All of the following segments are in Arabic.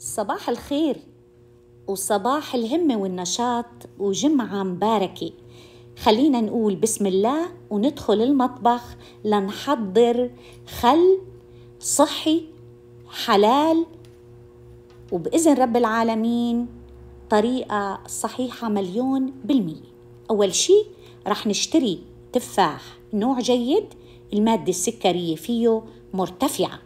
صباح الخير وصباح الهمة والنشاط وجمعة مباركة خلينا نقول بسم الله وندخل المطبخ لنحضر خل صحي حلال وبإذن رب العالمين طريقة صحيحة مليون بالمية أول شي رح نشتري تفاح نوع جيد المادة السكرية فيه مرتفعة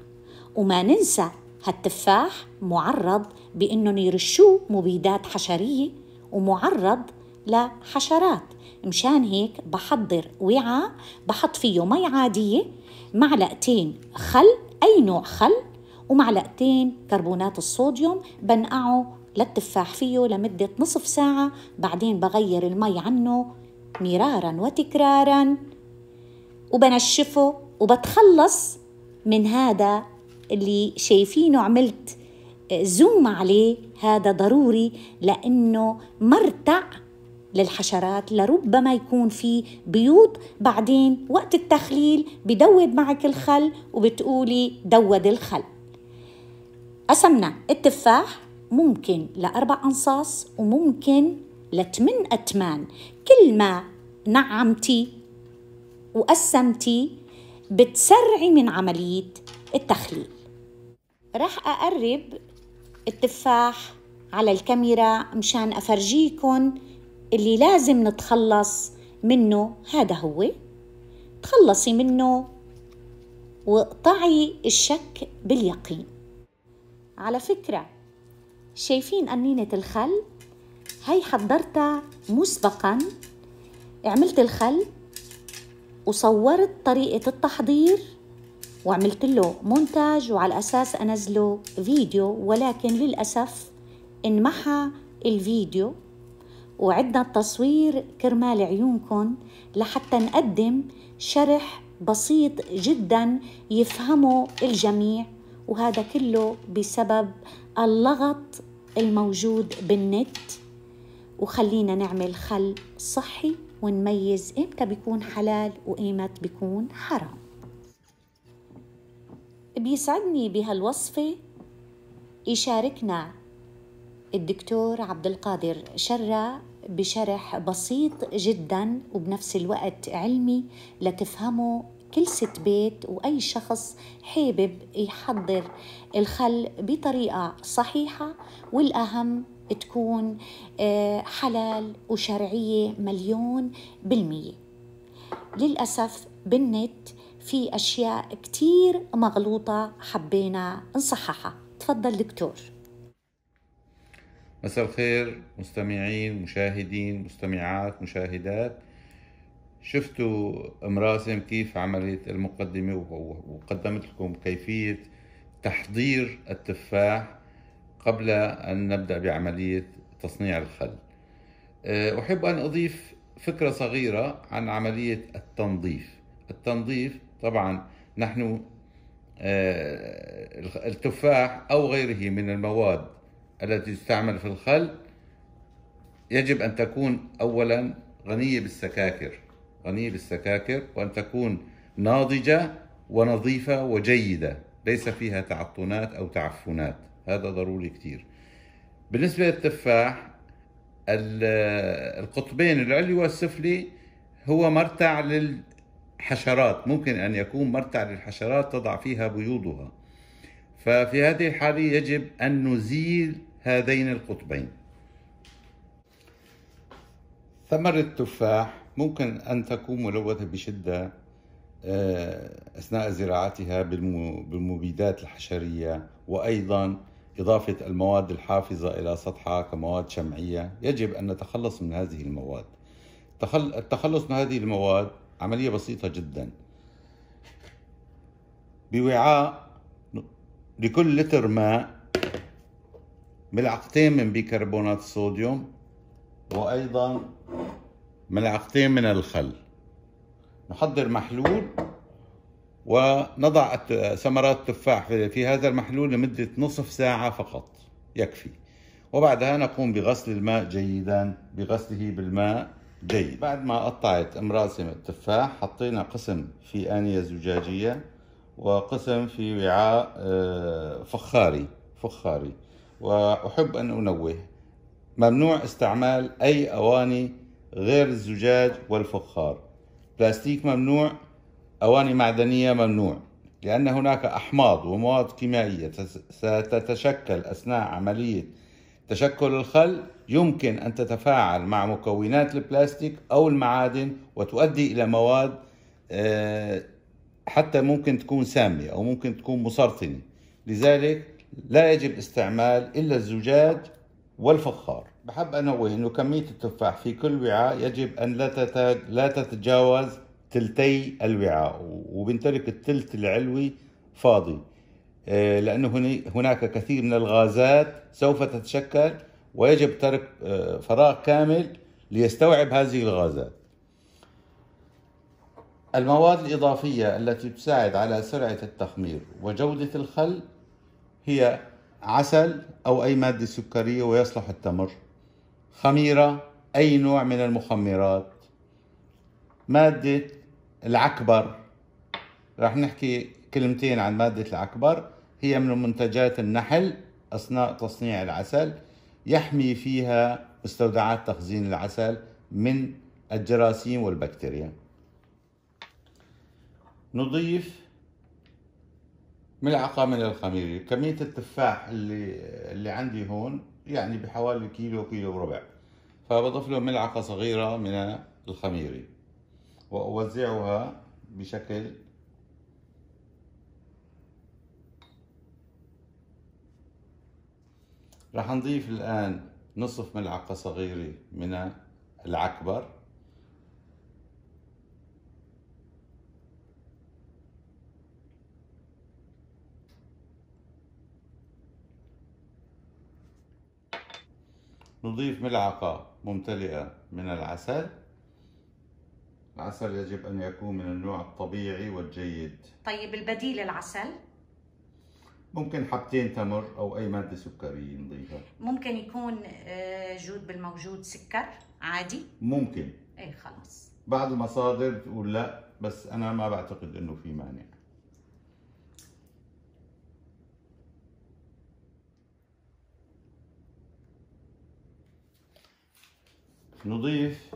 وما ننسى هالتفاح معرض بأنهم يرشوه مبيدات حشرية ومعرض لحشرات مشان هيك بحضر وعاء بحط فيه مي عادية معلقتين خل أي نوع خل ومعلقتين كربونات الصوديوم بنقعه للتفاح فيه لمدة نصف ساعة بعدين بغير المي عنه مرارا وتكرارا وبنشفه وبتخلص من هذا اللي شايفينه عملت آه، زوم عليه هذا ضروري لأنه مرتع للحشرات لربما يكون في بيوض بعدين وقت التخليل بدود معك الخل وبتقولي دود الخل قسمنا التفاح ممكن لأربع أنصاص وممكن لثمان أتمان كل ما نعمتي وقسمتي بتسرعي من عملية التخليل راح أقرب التفاح على الكاميرا مشان أفرجيكم اللي لازم نتخلص منه هذا هو تخلصي منه واقطعي الشك باليقين على فكرة شايفين قنينة الخل هاي حضرتها مسبقا عملت الخل وصورت طريقة التحضير وعملت له مونتاج وعلى أساس أنزله فيديو ولكن للأسف انمحى الفيديو وعدنا التصوير كرمال عيونكم لحتى نقدم شرح بسيط جدا يفهمه الجميع وهذا كله بسبب اللغط الموجود بالنت وخلينا نعمل خل صحي ونميز امتى بيكون حلال وايمتى بيكون حرام بيسعدني بهالوصفة يشاركنا الدكتور عبد القادر شرة بشرح بسيط جدا وبنفس الوقت علمي لتفهمه كل ست بيت وأي شخص حابب يحضر الخل بطريقة صحيحة والأهم تكون آه، حلال وشرعية مليون بالمية للأسف بالنت في أشياء كتير مغلوطة حبينا نصححها تفضل دكتور مساء الخير مستمعين مشاهدين مستمعات مشاهدات شفتوا مراسم كيف عملت المقدمة وقدمت لكم كيفية تحضير التفاح قبل أن نبدأ بعملية تصنيع الخل أه، أحب أن أضيف فكرة صغيرة عن عملية التنظيف التنظيف طبعا نحن آه، التفاح أو غيره من المواد التي تستعمل في الخل يجب أن تكون أولا غنية بالسكاكر غنية بالسكاكر وأن تكون ناضجة ونظيفة وجيدة ليس فيها تعطنات أو تعفنات هذا ضروري كثير بالنسبة للتفاح القطبين العلوي والسفلي هو مرتع حشرات ممكن أن يكون مرتع للحشرات تضع فيها بيوضها ففي هذه الحالة يجب أن نزيل هذين القطبين ثمرة التفاح ممكن أن تكون ملوثة بشدة آه، أثناء زراعتها بالمبيدات الحشرية وأيضا إضافة المواد الحافظة إلى سطحها كمواد شمعية يجب أن نتخلص من هذه المواد التخلص من هذه المواد عملية بسيطة جدا بوعاء لكل لتر ماء ملعقتين من بيكربونات الصوديوم وأيضا ملعقتين من الخل نحضر محلول ونضع ثمرات التفاح في هذا المحلول لمدة نصف ساعة فقط يكفي وبعدها نقوم بغسل الماء جيدا بغسله بالماء جيد بعد ما قطعت امراسم التفاح حطينا قسم في آنية زجاجية وقسم في وعاء آه، فخاري فخاري وأحب أن أنوه ممنوع استعمال أي أواني غير الزجاج والفخار بلاستيك ممنوع أواني معدنية ممنوع لأن هناك أحماض ومواد كيميائية ستتشكل أثناء عملية تشكل الخل يمكن أن تتفاعل مع مكونات البلاستيك أو المعادن وتؤدي إلى مواد آه، حتى ممكن تكون سامة أو ممكن تكون مسرطنة لذلك لا يجب استعمال إلا الزجاج والفخار بحب أنوه أنه كمية التفاح في كل وعاء يجب أن لا, لا تتجاوز تلتي الوعاء وبنترك التلت العلوي فاضي آه، لأنه هناك كثير من الغازات سوف تتشكل ويجب ترك آه، فراغ كامل ليستوعب هذه الغازات المواد الإضافية التي تساعد على سرعة التخمير وجودة الخل هي عسل أو أي مادة سكرية ويصلح التمر خميرة أي نوع من المخمرات مادة العكبر رح نحكي كلمتين عن مادة العكبر هي من منتجات النحل أثناء تصنيع العسل يحمي فيها مستودعات تخزين العسل من الجراثيم والبكتيريا نضيف ملعقة من الخميرة كمية التفاح اللي اللي عندي هون يعني بحوالي كيلو كيلو وربع فبضيف له ملعقة صغيرة من الخميرة وأوزعها بشكل راح نضيف الآن نصف ملعقة صغيرة من العكبر نضيف ملعقة ممتلئة من العسل العسل يجب أن يكون من النوع الطبيعي والجيد طيب البديل العسل ممكن حبتين تمر او اي ماده سكريه نضيفها ممكن يكون آه، جود بالموجود سكر عادي ممكن اي خلص بعض المصادر بتقول لا بس انا ما بعتقد انه في مانع نضيف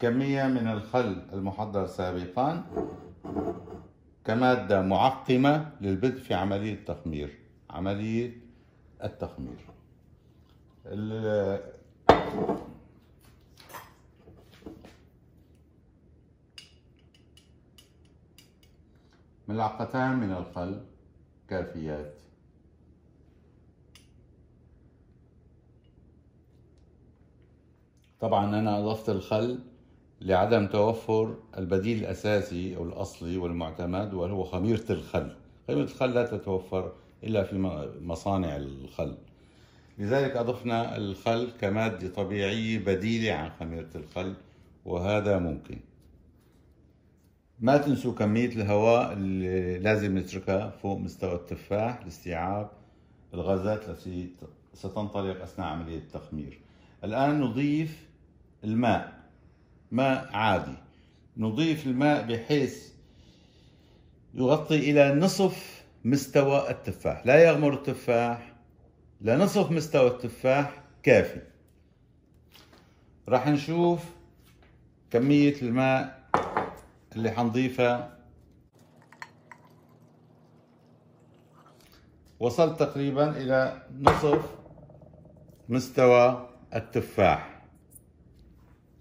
كمية من الخل المحضر سابقا كمادة معقمة للبدء في عملية التخمير عملية التخمير ملعقتان من الخل كافيات طبعا انا اضفت الخل لعدم توفر البديل الأساسي أو الأصلي والمعتمد وهو خميرة الخل خميرة الخل لا تتوفر إلا في مصانع الخل لذلك أضفنا الخل كمادة طبيعية بديلة عن خميرة الخل وهذا ممكن ما تنسوا كمية الهواء اللي لازم نتركها فوق مستوى التفاح لاستيعاب الغازات التي ستنطلق أثناء عملية التخمير الآن نضيف الماء ماء عادي نضيف الماء بحيث يغطي إلى نصف مستوى التفاح لا يغمر التفاح لنصف مستوى التفاح كافي راح نشوف كمية الماء اللي حنضيفها وصلت تقريبا إلى نصف مستوى التفاح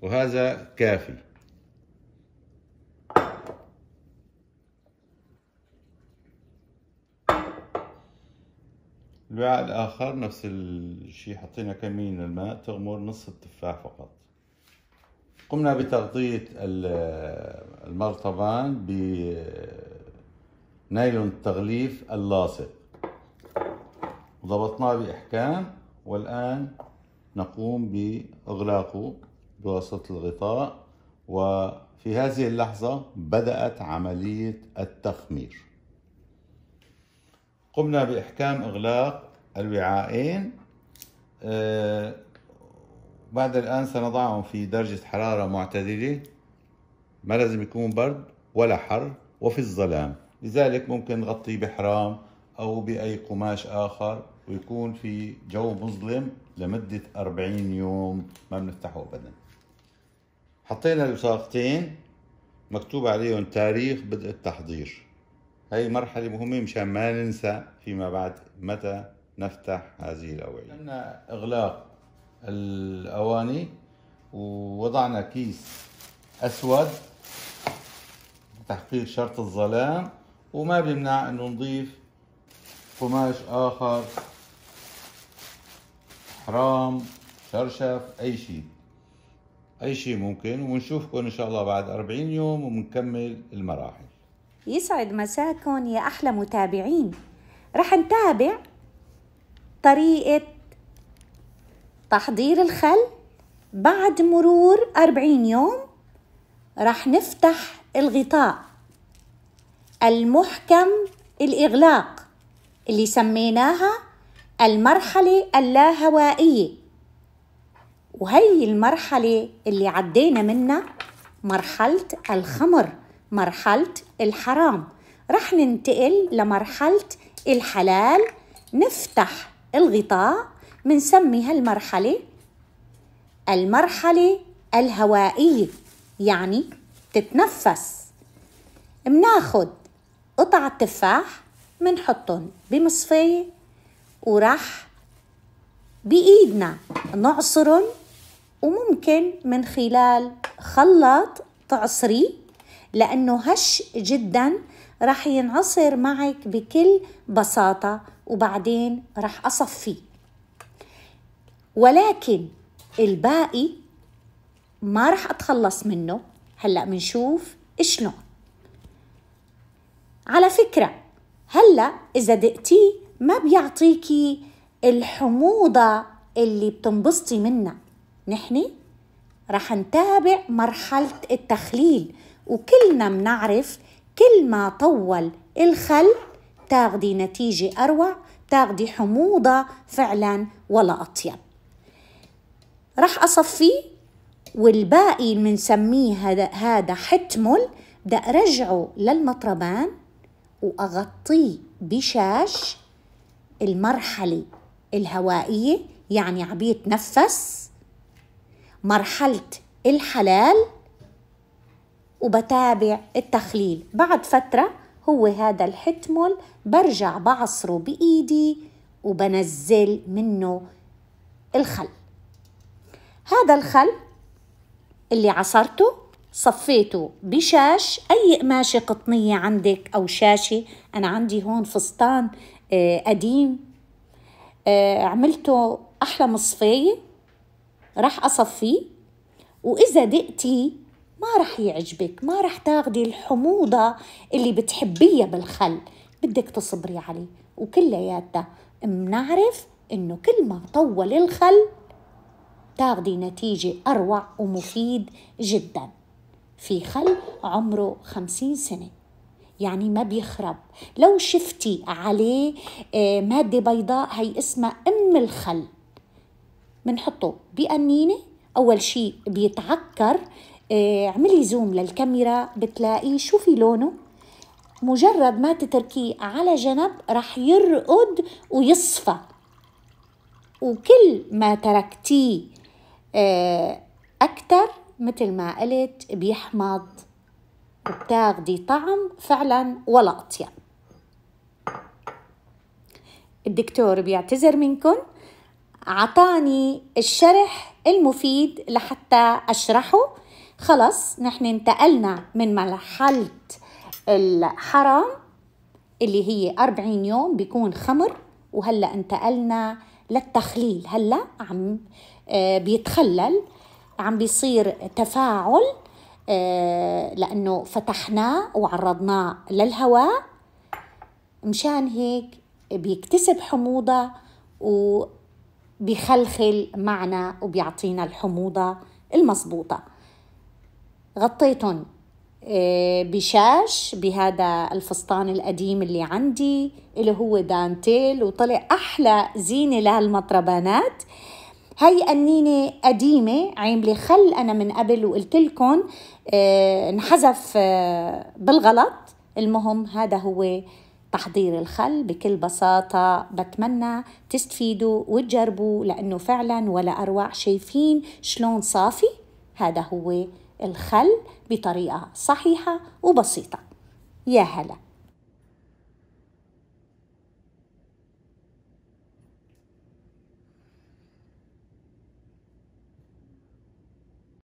وهذا كافي الوعاء الآخر نفس الشيء حطينا كمية من الماء تغمر نص التفاح فقط قمنا بتغطية المرطبان بنايلون التغليف اللاصق ضبطناه بإحكام والآن نقوم بإغلاقه بواسطة الغطاء وفي هذه اللحظة بدأت عملية التخمير قمنا بإحكام إغلاق الوعائين آه، بعد الآن سنضعهم في درجة حرارة معتدلة ما لازم يكون برد ولا حر وفي الظلام لذلك ممكن نغطيه بحرام أو بأي قماش آخر ويكون في جو مظلم لمدة 40 يوم ما بنفتحه أبدا حطينا الوثائقتين مكتوب عليهم تاريخ بدء التحضير هاي مرحلة مهمة مشان ما ننسى فيما بعد متى نفتح هذه الأوعية عملنا إغلاق الأواني ووضعنا كيس أسود لتحقيق شرط الظلام وما بيمنع أنه نضيف قماش آخر حرام شرشف اي شيء اي شيء ممكن ونشوفكم ان شاء الله بعد 40 يوم وبنكمل المراحل يسعد مساكم يا احلى متابعين رح نتابع طريقه تحضير الخل بعد مرور 40 يوم رح نفتح الغطاء المحكم الإغلاق اللي سميناها المرحلة اللاهوائية وهي المرحلة اللي عدينا منها مرحلة الخمر مرحلة الحرام رح ننتقل لمرحلة الحلال نفتح الغطاء منسمي هالمرحلة المرحلة الهوائية يعني تتنفس مناخد قطع التفاح منحطهم بمصفية وراح بإيدنا نعصرهم وممكن من خلال خلاط تعصري لأنه هش جدا راح ينعصر معك بكل بساطة وبعدين راح أصفيه ولكن الباقي ما راح أتخلص منه هلأ منشوف شلون على فكرة هلأ إذا دقتيه ما بيعطيكي الحموضة اللي بتنبسطي منها نحن رح نتابع مرحلة التخليل وكلنا منعرف كل ما طول الخل تاخدي نتيجة أروع تاخدي حموضة فعلا ولا أطيب رح أصفيه والباقي بنسميه هذا هذا حتمل بدي أرجعه للمطربان وأغطيه بشاش المرحلة الهوائية يعني عم يتنفس مرحلة الحلال وبتابع التخليل بعد فترة هو هذا الحتمل برجع بعصره بإيدي وبنزل منه الخل هذا الخل اللي عصرته صفيته بشاش أي قماشة قطنية عندك أو شاشة أنا عندي هون فستان آه، قديم آه، عملته أحلى مصفية راح أصفيه وإذا دقتي ما راح يعجبك ما راح تاخدي الحموضة اللي بتحبيها بالخل بدك تصبري عليه وكلياتها منعرف إنه كل ما طول الخل تاخدي نتيجة أروع ومفيد جداً في خل عمره خمسين سنة يعني ما بيخرب لو شفتي عليه آه، مادة بيضاء هي اسمها أم الخل بنحطه بقنينة أول شيء بيتعكر آه، اعملي زوم للكاميرا بتلاقيه شوفي لونه مجرد ما تتركيه على جنب رح يرقد ويصفى وكل ما تركتيه آه، أكتر مثل ما قلت بيحمض وبتاخدي طعم فعلا ولا أطيب يعني. الدكتور بيعتذر منكم عطاني الشرح المفيد لحتى أشرحه خلص نحن انتقلنا من مرحلة الحرام اللي هي 40 يوم بيكون خمر وهلأ انتقلنا للتخليل هلأ عم آه، بيتخلل عم بيصير تفاعل آه، لأنه فتحناه وعرضناه للهواء مشان هيك بيكتسب حموضة وبيخلخل معنا وبيعطينا الحموضة المضبوطة غطيتهم آه، بشاش بهذا الفستان القديم اللي عندي اللي هو دانتيل وطلع أحلى زينة لهالمطربانات هاي قنينة قديمة عاملة خل أنا من قبل وقلت لكم آه، انحذف آه، بالغلط المهم هذا هو تحضير الخل بكل بساطة بتمنى تستفيدوا وتجربوا لأنه فعلا ولا أروع شايفين شلون صافي هذا هو الخل بطريقة صحيحة وبسيطة يا هلا